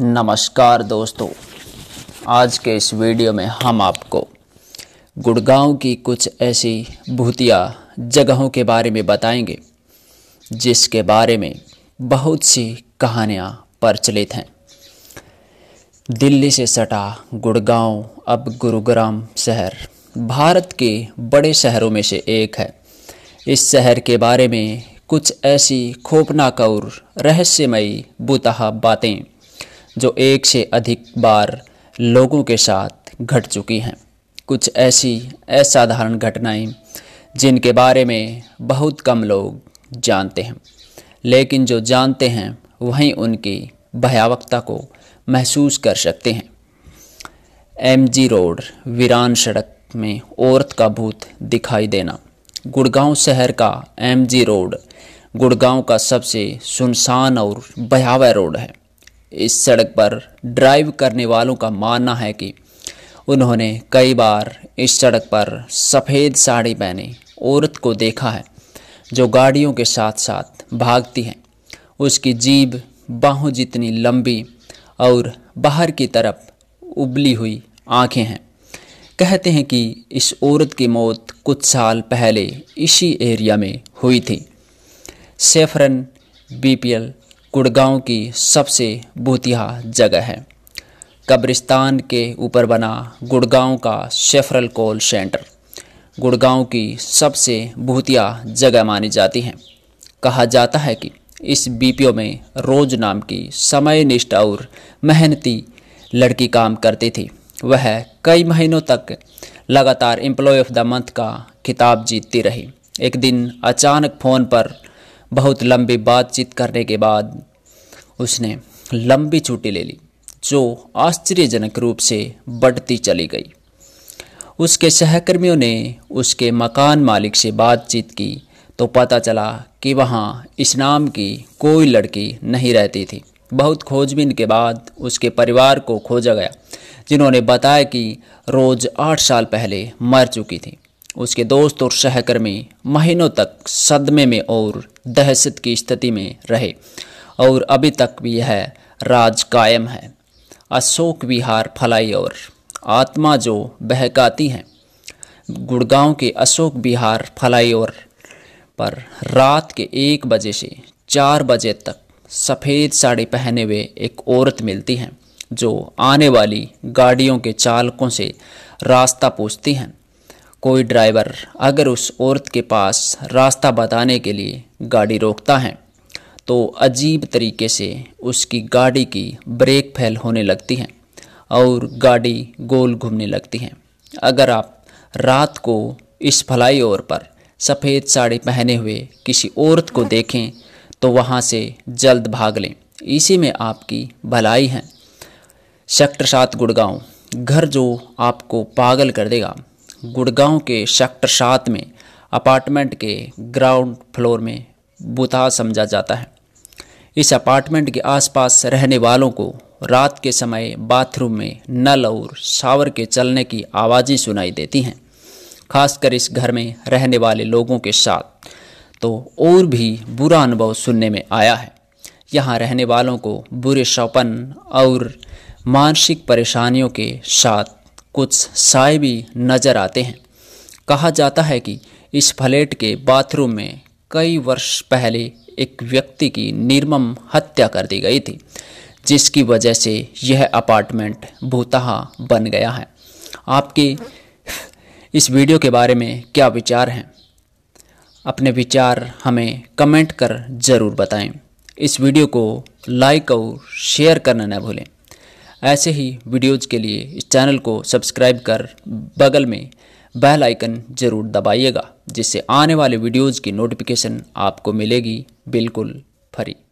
नमस्कार दोस्तों आज के इस वीडियो में हम आपको गुड़गांव की कुछ ऐसी भूतिया जगहों के बारे में बताएंगे जिसके बारे में बहुत सी कहानियाँ प्रचलित हैं दिल्ली से सटा गुड़गांव अब गुरुग्राम शहर भारत के बड़े शहरों में से एक है इस शहर के बारे में कुछ ऐसी खोपनाक और रहस्यमयी बुतहा बातें जो एक से अधिक बार लोगों के साथ घट चुकी हैं कुछ ऐसी असाधारण घटनाएं जिनके बारे में बहुत कम लोग जानते हैं लेकिन जो जानते हैं वहीं उनकी भयावकता को महसूस कर सकते हैं एमजी रोड वीरान सड़क में औरत का भूत दिखाई देना गुड़गांव शहर का एमजी रोड गुड़गांव का सबसे सुनसान और भयावह रोड है इस सड़क पर ड्राइव करने वालों का मानना है कि उन्होंने कई बार इस सड़क पर सफ़ेद साड़ी पहने औरत को देखा है जो गाड़ियों के साथ साथ भागती है उसकी जीभ बाहों जितनी लंबी और बाहर की तरफ उबली हुई आंखें हैं कहते हैं कि इस औरत की मौत कुछ साल पहले इसी एरिया में हुई थी सेफरन बीपीएल गुड़गांव की सबसे भूतिया जगह है कब्रिस्तान के ऊपर बना गुड़गांव का शेफरल कोल सेंटर गुड़गांव की सबसे भूतिया जगह मानी जाती है कहा जाता है कि इस बीपीओ में रोज नाम की समय निष्ठ और मेहनती लड़की काम करती थी वह कई महीनों तक लगातार एम्प्लॉय ऑफ द मंथ का खिताब जीतती रही एक दिन अचानक फ़ोन पर बहुत लंबी बातचीत करने के बाद उसने लंबी छुट्टी ले ली जो आश्चर्यजनक रूप से बढ़ती चली गई उसके सहकर्मियों ने उसके मकान मालिक से बातचीत की तो पता चला कि वहाँ इस नाम की कोई लड़की नहीं रहती थी बहुत खोजबीन के बाद उसके परिवार को खोजा गया जिन्होंने बताया कि रोज़ आठ साल पहले मर चुकी थी उसके दोस्त और सहकर्मी महीनों तक सदमे में और दहशत की स्थिति में रहे और अभी तक भी यह राज कायम है अशोक विहार फलाई और आत्मा जो बहकाती हैं गुड़गांव के अशोक विहार फलाई और पर रात के एक बजे से चार बजे तक सफ़ेद साड़ी पहने हुए एक औरत मिलती हैं जो आने वाली गाड़ियों के चालकों से रास्ता पूछती हैं कोई ड्राइवर अगर उस औरत के पास रास्ता बताने के लिए गाड़ी रोकता है तो अजीब तरीके से उसकी गाड़ी की ब्रेक फेल होने लगती है और गाड़ी गोल घूमने लगती है अगर आप रात को इस भलाई ओर पर सफ़ेद साड़ी पहने हुए किसी औरत को देखें तो वहाँ से जल्द भाग लें इसी में आपकी भलाई है सेक्टर सात गुड़गांव घर जो आपको पागल कर देगा गुड़गांव के सेक्टर सात में अपार्टमेंट के ग्राउंड फ्लोर में बुता समझा जाता है इस अपार्टमेंट के आसपास रहने वालों को रात के समय बाथरूम में नल और शावर के चलने की आवाज़ें सुनाई देती हैं खासकर इस घर में रहने वाले लोगों के साथ तो और भी बुरा अनुभव सुनने में आया है यहाँ रहने वालों को बुरे शौपन और मानसिक परेशानियों के साथ कुछ साय भी नज़र आते हैं कहा जाता है कि इस फ्लैट के बाथरूम में कई वर्ष पहले एक व्यक्ति की निर्मम हत्या कर दी गई थी जिसकी वजह से यह अपार्टमेंट भूतहा बन गया है आपके इस वीडियो के बारे में क्या विचार हैं अपने विचार हमें कमेंट कर ज़रूर बताएं इस वीडियो को लाइक और शेयर करना न भूलें ऐसे ही वीडियोज़ के लिए इस चैनल को सब्सक्राइब कर बगल में बेल आइकन ज़रूर दबाइएगा जिससे आने वाले वीडियोज़ की नोटिफिकेशन आपको मिलेगी बिल्कुल फ्री